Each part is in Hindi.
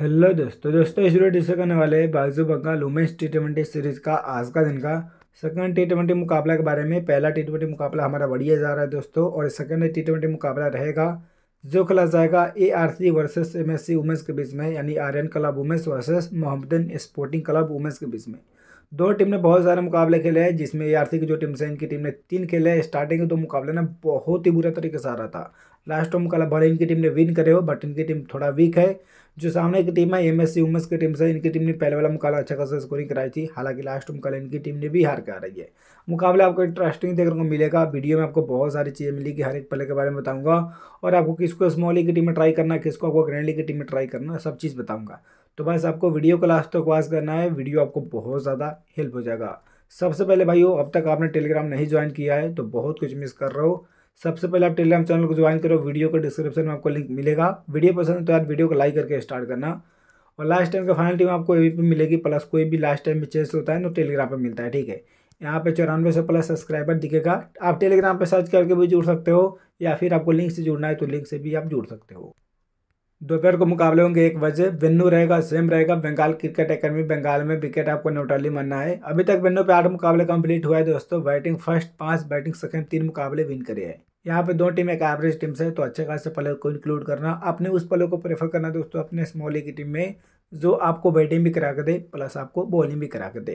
हेलो दोस्तों दोस्तों इस वीडियो डिस्कस करने वाले बाजू Bengal women's T twenty series का आज का दिन का सेकंड टी ट्वेंटी मुकाबला के बारे में पहला टी ट्वेंटी मुकाबला हमारा बढ़िया जा रहा है दोस्तों और सेकंड टी ट्वेंटी मुकाबला रहेगा जो खेला जाएगा A R C versus M S C women's के बीच में यानी Aryan club women's versus Mohammedan sporting club women's के बीच में दो टीम ने बहुत सारे मुकाबले खेले हैं जिसमें ए आर सी की जो टीम से इनकी टीम ने तीन खेले स्टार्टिंग के दो मुकाबले ना बहुत ही बुरा तरीके से आ रहा था लास्ट में कल भले इनकी टीम ने विन करे हो बट इनकी टीम थोड़ा वीक है जो सामने की टीम है एम एस उमस की टीम से इनकी टीम ने पहले वाला मुकाबला अच्छा खासा स्कोरिंग कराई थी हालांकि लास्ट कल इनकी टीम ने भी हार कर रही है मुकाबला आपको इंटरेस्टिंग देखने को मिलेगा वीडियो में आपको बहुत सारी चीज़ें मिलेगी हर एक प्ले के बारे में बताऊँगा और आपको किसको स्मॉली की टीम में ट्राई करना किसको आपको ग्रैंडली की टीम में ट्राई करना सब चीज़ बताऊँगा तो बस आपको वीडियो को लास्ट तक वॉच करना है वीडियो आपको बहुत ज़्यादा हेल्प हो जाएगा सबसे पहले भाई अब तक आपने टेलीग्राम नहीं ज्वाइन किया है तो बहुत कुछ मिस कर रहे हो सबसे पहले आप टेलीग्राम चैनल को ज्वाइन करो वीडियो के डिस्क्रिप्शन में आपको लिंक मिलेगा वीडियो पसंद है तो यार वीडियो को लाइक करके स्टार्ट करना और लास्ट टाइम का फाइनल टीम आपको ए पे मिलेगी प्लस कोई भी लास्ट टाइम में चेंज होता है तो टेलीग्राम पर मिलता है ठीक है यहाँ पे चौरानवे से प्लस सब्सक्राइबर दिखेगा आप टेलीग्राम पर सर्च करके भी जुड़ सकते हो या फिर आपको लिंक से जुड़ना है तो लिंक से भी आप जुड़ सकते हो दोपहर को मुकाबले होंगे एक बजे वेन्नू रहेगा सेम रहेगा बंगाल क्रिकेट अकेडमी बंगाल में विकेट आपको नोटाली मानना है अभी तक वेन्नू पे आठ मुकाबले कंप्लीट हुआ है दोस्तों बैटिंग फर्स्ट पांच बैटिंग सेकंड तीन मुकाबले विन करे हैं यहाँ पे दो टीम एक एवरेज टीम से तो अच्छे खासे प्लेयर को इंक्लूड करना आपने उस प्लेयर को प्रेफर करना दोस्तों अपने स्मॉल की टीम में जो आपको बैटिंग भी करा के दे प्लस आपको बॉलिंग भी करा के दे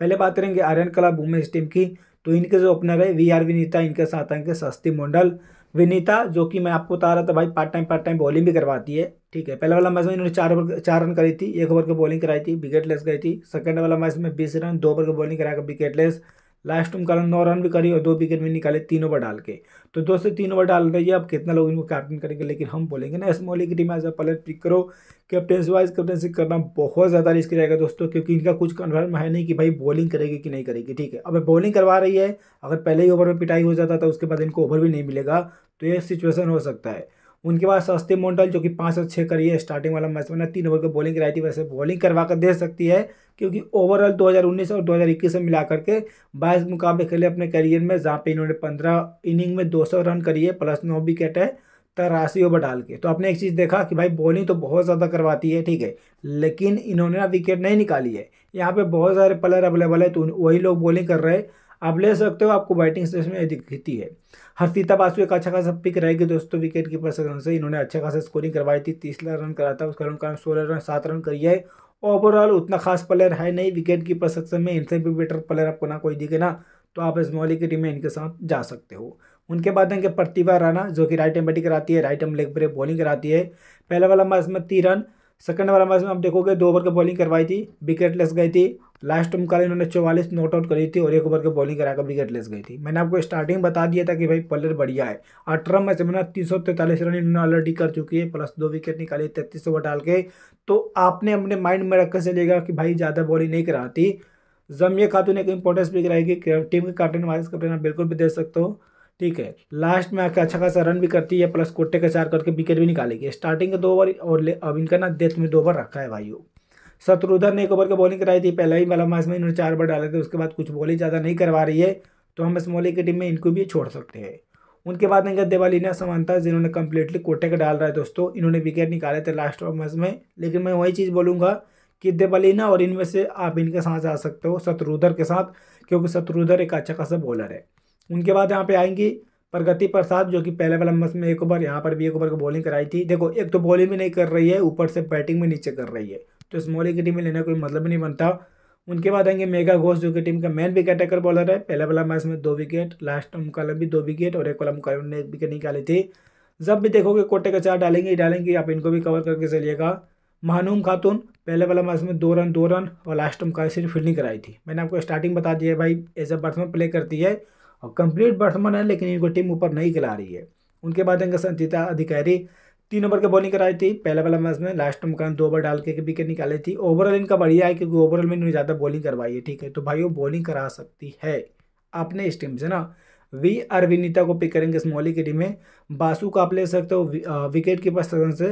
पहले बात करेंगे आर्यन कला वुमेंस टीम की तो इनके जो ओपनर है वी आर विनीता इनके साथ आएंगे सस्ती मंडल विनीता जो कि मैं आपको बता रहा था भाई part time part time bowling भी करवाती है ठीक है पहला वाला मैच में इन्होंने चार ओवर चार रन करी थी एक ओवर की बॉलिंग कराई थी विकेट लेस गई थी सेकंड वाला मैच में बीस रन दो ओवर की बॉलिंग कराकर विकेट लेस लास्ट में कल नौ रन भी करी और दो विकेट भी निकाले तीन ओवर डाल के तो दो से तीन ओवर डाल रही है अब कितना लोग इनको कैप्टन करेंगे लेकिन हम बोलेंगे ना इस मोहली की team as a player pick करो कैप्टनसी वाइज कैप्टनसी करना बहुत ज़्यादा रिस्क रहेगा दोस्तों क्योंकि इनका कुछ कन्फर्म है नहीं कि भाई बॉलिंग करेगी कि नहीं करेगी ठीक है अब बॉलिंग करवा रही है अगर पहले ही ओवर में पिटाई हो जाता तो उसके बाद इनको ओवर भी नहीं मिलेगा तो ये सिचुएसन हो सकता है उनके पास सस्ते मोन्टल जो कि पाँच और छः करिए स्टार्टिंग वाला मैच बना तीन ओवर की बॉलिंग कराई थी वैसे बॉलिंग करवा कर दे सकती है क्योंकि ओवरऑल 2019 और 2021 में मिला करके बाईस मुकाबले खेले अपने करियर में जहाँ पे इन्होंने पंद्रह इनिंग में 200 रन करिए प्लस नौ विकेट है तरासी ओवर डाल के तो आपने एक चीज़ देखा कि भाई बॉलिंग तो बहुत ज़्यादा करवाती है ठीक है लेकिन इन्होंने ना विकेट नहीं निकाली है यहाँ पर बहुत सारे प्लेयर अवेलेबल है तो वही लोग बॉलिंग कर रहे हैं आप ले सकते हो आपको बैटिंग सेशन में दिखती है हर्षिता बासु एक अच्छा खासा पिक रहेगी दोस्तों विकेट कीपर से इन्होंने अच्छा खासा स्कोरिंग करवाई थी तीस रन करा था उसका रन कारण सोलह रन सात रन करी है ओवरऑल उतना खास प्लेयर है नहीं विकेट कीपर सेक्शन में इनसे भी बेटर प्लेयर आपको ना कोई दिखे ना तो आप इस मोहली की टीम में इनके साथ जा सकते हो उनके बाद इनके प्रतिभा राणा जो कि राइट एम बैटिंग कराती है right arm leg break bowling कराती है पहला वाला मैच में तीन रन सेकंड वाला मैच में आप देखोगे दो ओवर की बॉलिंग करवाई थी विकेट लेस गई थी लास्ट कल इन्होंने चौवालीस नॉट आउट करी थी और एक ओवर की बॉलिंग कराकर विकेट लेस गई थी मैंने आपको स्टार्टिंग बता दिया था कि भाई पलर बढ़िया है अठारह मैच में ना तीन सौ तैंतालीस रन इन्होंने ऑलरेडी कर चुकी है प्लस दो विकेट निकाली तैंतीस ओवर डाल के तो आपने अपने माइंड में रखकर चलेगा कि भाई ज़्यादा बॉलिंग नहीं कराती जमिया खातून एक इंपॉर्टेंस भी कराएगी टीम के कैप्टन वाइस कैप्टन आप बिल्कुल भी दे सकते हो ठीक है लास्ट में आके अच्छा खासा रन भी करती है प्लस कोटे का चार करके विकेट भी निकालेगी स्टार्टिंग के दो ओवर और अब इनका ना डेथ में दो ओवर रखा है भाई शत्रुधर ने एक ओवर की बॉलिंग कराई थी पहला ही वाला मैच में इन्होंने चार ओवर डाले थे उसके बाद कुछ बॉलिंग ज़्यादा नहीं करवा रही है तो हम स्मोली की टीम में इनको भी छोड़ सकते हैं उनके बाद देवाली देवालीना समानता जिन्होंने कम्प्लीटली कोटे का डाल रहा है दोस्तों इन्होंने विकेट निकाले थे लास्ट ओवर मैच में लेकिन मैं वही चीज़ बोलूँगा कि देवालीना और इनमें से आप इनके साथ जा सकते हो शत्रुधर के साथ क्योंकि शत्रुधर एक अच्छा खासा बॉलर है उनके बाद यहाँ पे आएंगी प्रगति प्रसाद जो कि पहले वाला मैच में एक ओवर यहाँ पर भी एक ओवर को बॉलिंग कराई थी देखो एक तो बॉलिंग भी नहीं कर रही है ऊपर से बैटिंग भी नीचे कर रही है तो इस मोली की टीम में लेना कोई मतलब नहीं बनता उनके बाद आएंगे मेगा घोष जो कि टीम का मेन विकेट टेकर बॉलर है पहले वाला मैच में दो विकेट लास्ट मुकाबला भी दो विकेट और एक वाला मुकाबला ने एक विकेट निकाली थी जब भी देखोगे कोटे का चार डालेंगे डालेंगे आप इनको भी कवर करके चलिएगा महानूम खातून पहले वाला मैच में दो रन दो रन और लास्ट में सिर्फ फील्डिंग कराई थी मैंने आपको स्टार्टिंग बता दिया भाई एज अ बैट्समैन प्ले करती है और कंप्लीट बैट्समैन है लेकिन इनको टीम ऊपर नहीं खिला रही है उनके बाद इनका संचिता अधिकारी तीन ओवर के बॉलिंग कराई थी पहले वाला मैच में लास्ट में मुकाम दो ओवर डाल के विकेट निकाली थी ओवरऑल इनका बढ़िया है क्योंकि ओवरऑल में इन्होंने ज़्यादा बॉलिंग करवाई है ठीक है तो भाई वो बॉलिंग करा सकती है अपने इस टीम से ना वी अरविनीता को पिक करेंगे इस की टीम में बासु को आप ले सकते हो विकेट कीपर सदन से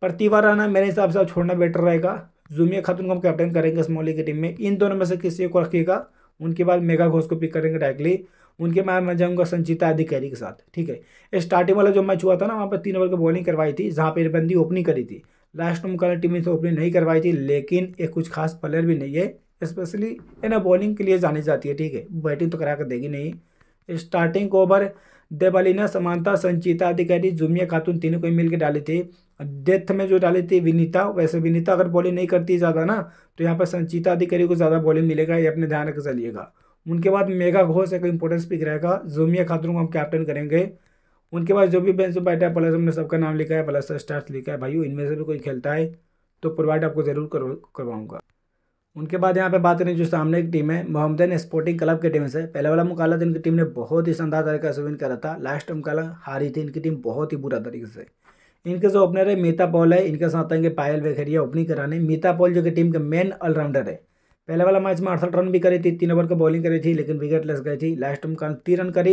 प्रतिभा आना मेरे हिसाब से आप छोड़ना बेटर रहेगा जुमिया खातून को हम कैप्टन करेंगे इस की टीम में इन दोनों में से किसी को रखिएगा उनके बाद मेगा घोष को पिक करेंगे डायरेक्टली उनके मैं मैं जाऊँगा संचिता अधिकारी के साथ ठीक है स्टार्टिंग वाला जो मैच हुआ था ना वहाँ पर तीन ओवर की बॉलिंग करवाई थी जहाँ पर बंदी ओपनिंग करी थी लास्ट में मुकाला टीम ने ओपनिंग तो नहीं करवाई थी लेकिन एक कुछ खास प्लेयर भी नहीं है स्पेशली है ना बॉलिंग के लिए जानी जाती है ठीक है बैटिंग तो करा कर देगी नहीं स्टार्टिंग ओवर देवालीना समानता संचिता अधिकारी जुमिया खातून तीनों को मिलकर डाली थी डेथ में जो डाली थी विनीता वैसे विनीता अगर बॉलिंग नहीं करती ज़्यादा ना तो यहाँ पर संचिता अधिकारी को ज़्यादा बॉलिंग मिलेगा ये अपने ध्यान रख चलिएगा उनके बाद मेगा घोष एक इम्पोर्टेंस पिक रहेगा जोमिया खातून को हम कैप्टन करेंगे उनके बाद जो भी बेंच पर बैठा है प्लस हमने सबका नाम लिखा है प्लस स्टार्स लिखा है भाई इनमें से भी कोई खेलता है तो प्रोवाइड आपको ज़रूर करवाऊँगा उनके बाद यहाँ पे बात करें जो सामने की टीम है मोहम्मदन स्पोर्टिंग क्लब की टीम से पहले वाला मुकाबला तो इनकी टीम ने बहुत ही शानदार तरीके से विन करा था लास्ट मुकाबला हारी थी इनकी टीम बहुत ही बुरा तरीके से इनके जो ओपनर है मीता पॉल है इनके साथ आएंगे पायल वेखरिया ओपनिंग कराने मीता पॉल जो कि टीम के मेन ऑलराउंडर है पहले वाला मैच में अड़सठ रन भी करी थी तीन ओवर का बॉलिंग करी थी लेकिन विकेट लेस गई थी लास्ट में तीन रन करी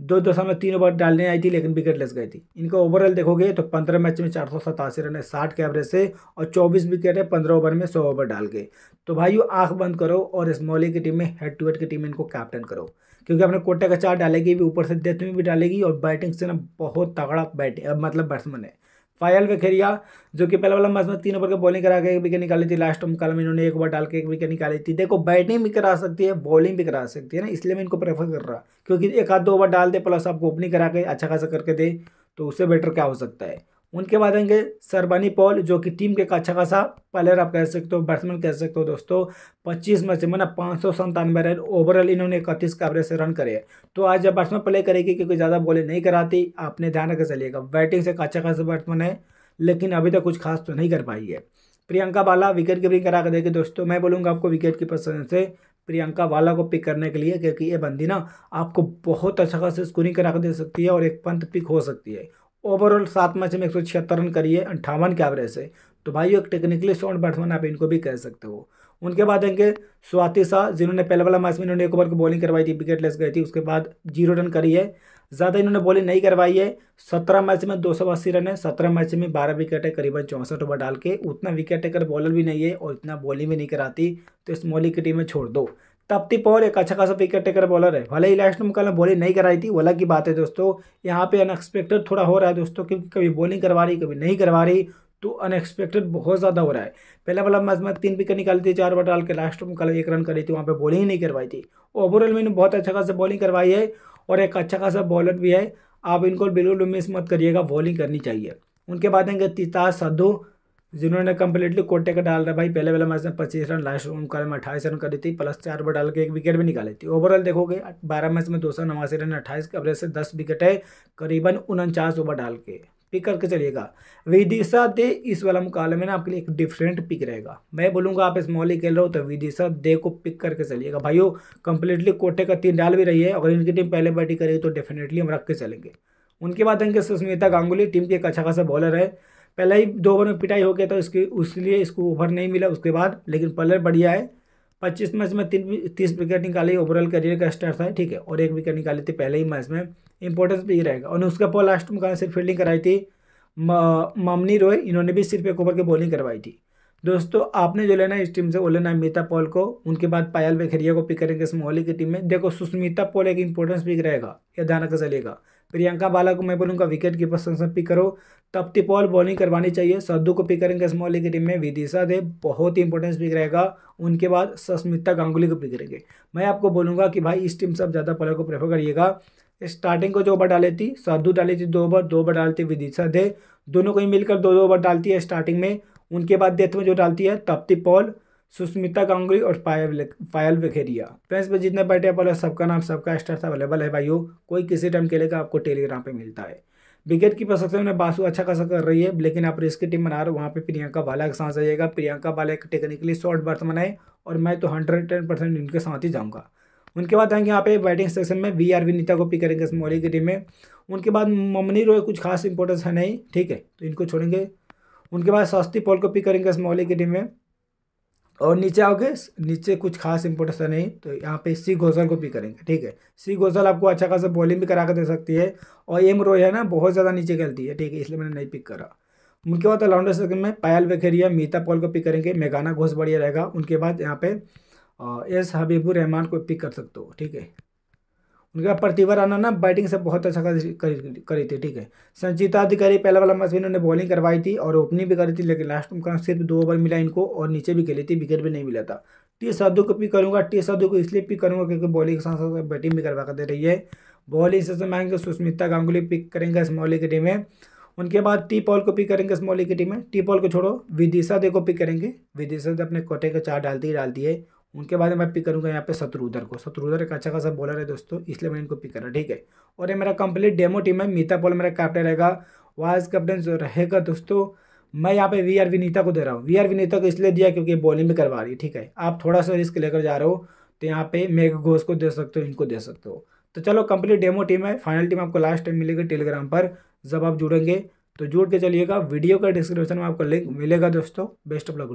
दो दो दशमलव तीन ओवर डालने आई थी लेकिन विकेट लेस गई थी इनका ओवरऑल देखोगे तो पंद्रह मैच में चार सौ सतासी रन है साठ के एवरेज से और चौबीस विकेट है पंद्रह ओवर में सौ ओवर डाल के तो भाई आंख बंद करो और इस मौली की टीम में हेड टू हेड की टीम इनको कैप्टन करो क्योंकि अपने कोटे का चार डालेगी भी ऊपर से डेथ में भी डालेगी और बैटिंग से ना बहुत तगड़ा बैट मतलब बैट्समैन है फायल वेखेरिया जो कि पहला वाला मैच में तीन ओवर का बॉलिंग करा के एक विकेट निकाली थी लास्ट ओवर में इन्होंने एक ओवर डाल के एक विकेट निकाली थी देखो बैटिंग भी करा सकती है बॉलिंग भी करा सकती है ना इसलिए मैं इनको प्रेफर कर रहा क्योंकि एक आध दो ओवर डाल दे प्लस आपको ओपनिंग करा के अच्छा खासा करके दे तो उससे बेटर क्या हो सकता है उनके बाद आएंगे सरबानी पॉल जो कि टीम के एक अच्छा खासा प्लेयर आप कह सकते हो बैट्समैन कह सकते हो दोस्तों पच्चीस मैच में ना पाँच सौ संतानवे रन ओवरऑल इन्होंने इकतीस का एवरेज से रन करे तो आज जब बैट्समैन प्ले करेगी क्योंकि ज़्यादा बॉलिंग नहीं कराती आपने ध्यान रखकर चलिएगा बैटिंग से एक अच्छा खासा बैट्समैन है लेकिन अभी तक तो कुछ खास तो नहीं कर पाई है प्रियंका बाला विकेट कीपिंग करा कर देगी दोस्तों मैं बोलूँगा आपको विकेट कीपर से प्रियंका बाला को पिक करने के लिए क्योंकि ये बंदी ना आपको बहुत अच्छा खासा स्कोरिंग करा कर दे सकती है और एक पंथ पिक हो सकती है ओवरऑल सात मैच में एक सौ छिहत्तर रन करिए अंठावन के एवरेज से तो भाई एक टेक्निकली साउंड बैट्समैन आप इनको भी कह सकते हो उनके बाद आएंगे स्वाति शाह जिन्होंने पहले वाला मैच में इन्होंने एक ओवर की बॉलिंग करवाई थी विकेट लेस गई थी उसके बाद जीरो रन करी है ज़्यादा इन्होंने बॉलिंग नहीं करवाई है सत्रह मैच में दो सौ अस्सी रन है सत्रह मैच में बारह विकेट है करीबन चौंसठ ओवर डाल के उतना विकेट कर बॉलर भी नहीं है और इतना बॉलिंग भी नहीं कराती तो इस मोली की टीम में छोड़ दो तपती पौर एक अच्छा खासा विकेट टेकर बॉलर है भले ही लास्ट में कल बॉलिंग नहीं कराई थी वो अलग की बात है दोस्तों यहाँ पे अनएक्सपेक्टेड थोड़ा हो रहा है दोस्तों क्योंकि कभी बॉलिंग करवा रही कभी नहीं करवा रही तो अनएक्सपेक्टेड बहुत ज़्यादा हो रहा है पहला वाला मैच में तीन विकेट निकाली थी चार बार डाल के लास्ट में कल एक रन करी थी वहाँ पर बॉलिंग ही नहीं करवाई थी ओवरऑल मैंने बहुत अच्छा खासा बॉलिंग करवाई है और एक अच्छा खासा बॉलर भी है आप इनको बिल्कुल मिस मत करिएगा बॉलिंग करनी चाहिए उनके बाद आएंगे तिताज सद्धू जिन्होंने कम्प्लीटली कोटे का डाल रहा भाई पहले वाला मैच में पच्चीस रन लास्ट रन में अट्ठाईस रन करी थी प्लस चार बार डाल के एक विकेट भी निकाली थी ओवरऑल देखोगे बारह मैच में दो सौ नवासी रन अट्ठाईस के एवरेज से दस विकेट है करीबन उनचास ओवर डाल के पिक करके चलिएगा विदिशा दे इस वाला मुकाबले में ना आपके लिए एक डिफरेंट पिक रहेगा मैं बोलूँगा आप स्मॉल ही खेल रहे हो तो विदिशा दे को पिक करके चलिएगा भाइयों कंप्लीटली कोटे का तीन डाल भी रही है अगर इनकी टीम पहले बैटिंग करेगी तो डेफिनेटली हम रख के चलेंगे उनके बाद आएंगे सुस्मिता गांगुली टीम की एक अच्छा खासा बॉलर है पहले ही दो ओवर में पिटाई हो गया था इसके उसलिए इसको ओवर नहीं मिला उसके बाद लेकिन पलर बढ़िया है पच्चीस मैच में तीन तीस विकेट निकाली ओवरऑल करियर का स्टार्ट था ठीक है और एक विकेट निकाली थी पहले ही मैच में इंपॉर्टेंस भी रहेगा और उसके पॉल लास्ट में कहा सिर्फ फील्डिंग कराई थी ममनी रोय इन्होंने भी सिर्फ एक ओवर की बॉलिंग करवाई थी दोस्तों आपने जो लेना इस टीम से वो लेना अमिता पॉल को उनके बाद पायल बेखरिया को पिक करेंगे इस मोहली की टीम में देखो सुष्मिता पॉल एक इंपॉर्टेंस भी रहेगा या ध्यान रखा चलेगा प्रियंका बाला को मैं बोलूँगा विकेट कीपर संसद पिक करो तप्ती पॉल बॉलिंग करवानी चाहिए सद्दू को पिक करेंगे स्मॉल लीग की टीम में विदिशा दे बहुत ही इंपॉर्टेंस पिक रहेगा उनके बाद सस्मिता गांगुली को पिक करेंगे मैं आपको बोलूँगा कि भाई इस टीम से आप ज़्यादा प्लेयर को प्रेफर करिएगा स्टार्टिंग को जो ओवर डाली थी साधु डाली थी दो ओवर दो ओवर डालती विदिशा दे दोनों को ही मिलकर दो दो ओवर डालती है स्टार्टिंग में उनके बाद डेथ में जो डालती है तप्ती पॉल सुष्मिता गांगुली और पायल पायल बखेरिया फ्रेंड्स पर जितने बैठे बोले सबका नाम सबका स्टार्स अवेलेबल है भाइयों कोई किसी टाइम का आपको टेलीग्राम पे मिलता है विकेट कीपर सकते में बासु अच्छा खासा कर रही है लेकिन आप रिस्क की टीम बना रहे हो वहाँ पर प्रियंका भाला के साथ जाइएगा प्रियंका भाला एक टेक्निकली शॉर्ट बर्थ बनाए और मैं तो हंड्रेड टेन परसेंट इनके साथ ही जाऊँगा उनके बाद आएंगे यहाँ पे बैटिंग सेक्शन में वी आर विनीता को पिक करेंगे मोली की टीम में उनके बाद ममनी रोय कुछ खास इंपॉर्टेंस है नहीं ठीक है तो इनको छोड़ेंगे उनके बाद सस्ती पॉल को पिक करेंगे मोली की टीम में और नीचे आओगे नीचे कुछ खास इंपोर्टेंस नहीं तो यहाँ पे सी घोसल को पिक करेंगे ठीक है सी घोसल आपको अच्छा खासा बॉलिंग भी करा कर दे सकती है और एम रोय है ना बहुत ज़्यादा नीचे खेलती है ठीक है इसलिए मैंने नहीं पिक करा उनके बाद ऑलराउंडर सेक्शन में पायल बखेरिया मीता पॉल को पिक करेंगे मेघाना घोष बढ़िया रहेगा उनके बाद यहाँ पे एस हबीबुर रहमान को पिक कर सकते हो ठीक है उनका प्रतिभा राना ना बैटिंग से बहुत अच्छा करी थी ठीक है संचिता अधिकारी पहला वाला मैच में इन्होंने बॉलिंग करवाई थी और ओपनिंग भी करी थी लेकिन लास्ट में सिर्फ दो ओवर मिला इनको और नीचे भी खेली थी विकेट भी नहीं मिला था टी साधु को पिक करूंगा टी साधु को इसलिए पिक करूंगा क्योंकि बॉलिंग के साथ साथ बैटिंग भी करवा कर दे रही है बॉलिंग से में आएंगे सुस्मिता गांगुली पिक करेंगे स्मॉली की टीम में उनके बाद टी पॉल को पिक करेंगे स्मॉली की टीम में टी पॉल को छोड़ो विदिशा दे को पिक करेंगे विदिशा दे अपने कोटे का चार डालती ही डालती है उनके बाद मैं पिक करूँगा यहाँ पे शत्रुधर को शत्रुधर एक अच्छा खासा बॉलर है दोस्तों इसलिए मैंने इनको पिक करा ठीक है और ये मेरा कंप्लीट डेमो टीम है मीता पॉल मेरा कैप्टन रहेगा वाइस कैप्टन रहेगा दोस्तों मैं यहाँ पे वी आर विनीता को दे रहा हूँ वी आर विनीता को इसलिए दिया क्योंकि बॉलिंग भी करवा रही ठीक है आप थोड़ा सा रिस्क लेकर जा रहे हो तो यहाँ पे मेघ घोष को दे सकते हो इनको दे सकते हो तो चलो कंप्लीट डेमो टीम है फाइनल टीम आपको लास्ट टाइम मिलेगी टेलीग्राम पर जब आप जुड़ेंगे तो जुड़ के चलिएगा वीडियो का डिस्क्रिप्शन में आपको लिंक मिलेगा दोस्तों बेस्ट ऑफ लक